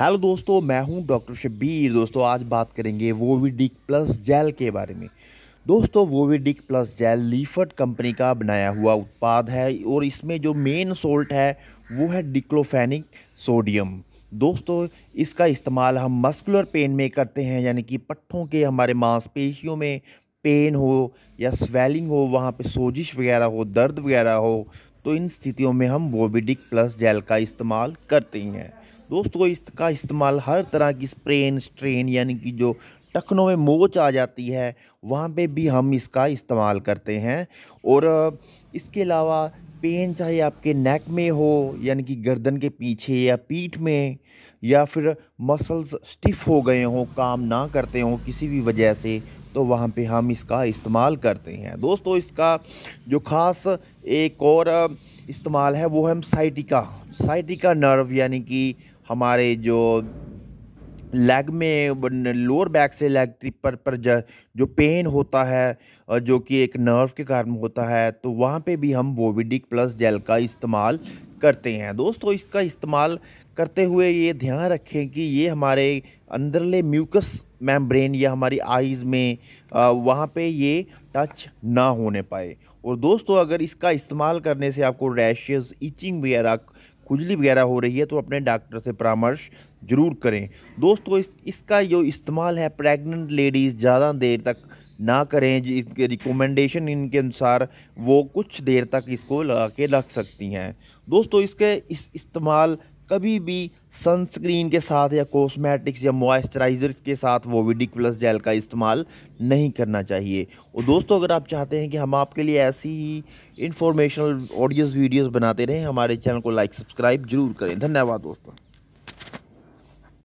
hello दोस्तों मैं हूं डॉक्टर शब्बीर दोस्तों आज बात करेंगे वोविडिक प्लस जेल के बारे में दोस्तों वोविडिक प्लस जेल लीफर्ट कंपनी का बनाया हुआ उत्पाद है और इसमें जो मेन सोल्ट है वो है डिक्लोफेनिक सोडियम दोस्तों इसका इस्तेमाल हम मस्कुलर पेन में करते हैं यानी कि पट्ठों के हमारे मांसपेशियों में पेन हो या स्वेलिंग हो वहाँ पर सोजिश वगैरह हो दर्द वगैरह हो तो इन स्थितियों में हम वोविडिक प्लस जेल का इस्तेमाल करते हैं दोस्तों इसका इस्तेमाल हर तरह की स्प्रेन स्ट्रेन यानी कि जो टखनों में मोच आ जाती है वहाँ पे भी हम इसका इस्तेमाल करते हैं और इसके अलावा पेन चाहे आपके नेक में हो यानी कि गर्दन के पीछे या पीठ में या फिर मसल्स स्टिफ हो गए हों काम ना करते हों किसी भी वजह से तो वहाँ पे हम इसका इस्तेमाल करते हैं दोस्तों इसका जो ख़ास एक और इस्तेमाल है वो है साइटिका साइटिका नर्व यानी कि हमारे जो लेग में लोअर बैक से लेग पर पर जो पेन होता है जो कि एक नर्व के कारण होता है तो वहाँ पे भी हम वोविडिक प्लस जेल का इस्तेमाल करते हैं दोस्तों इसका इस्तेमाल करते हुए ये ध्यान रखें कि ये हमारे अंदरले म्यूकस मेम्ब्रेन या हमारी आइज़ में वहाँ पे ये टच ना होने पाए और दोस्तों अगर इसका इस्तेमाल करने से आपको रैशेज इचिंग वगैरह खुजली वगैरह हो रही है तो अपने डॉक्टर से परामर्श ज़रूर करें दोस्तों इस, इसका जो इस्तेमाल है प्रेग्नेंट लेडीज़ ज़्यादा देर तक ना करें इसके रिकमेंडेशन इनके अनुसार वो कुछ देर तक इसको लगा के रख सकती हैं दोस्तों इसके इस इस्तेमाल कभी भी सनस्क्रीन के साथ या कॉस्मेटिक्स या मॉइस्चराइजर के साथ वोविडिक प्लस जेल का इस्तेमाल नहीं करना चाहिए और दोस्तों अगर आप चाहते हैं कि हम आपके लिए ऐसी ही इंफॉर्मेशनल ऑडियोज़ वीडियोज़ बनाते रहें हमारे चैनल को लाइक सब्सक्राइब जरूर करें धन्यवाद दोस्तों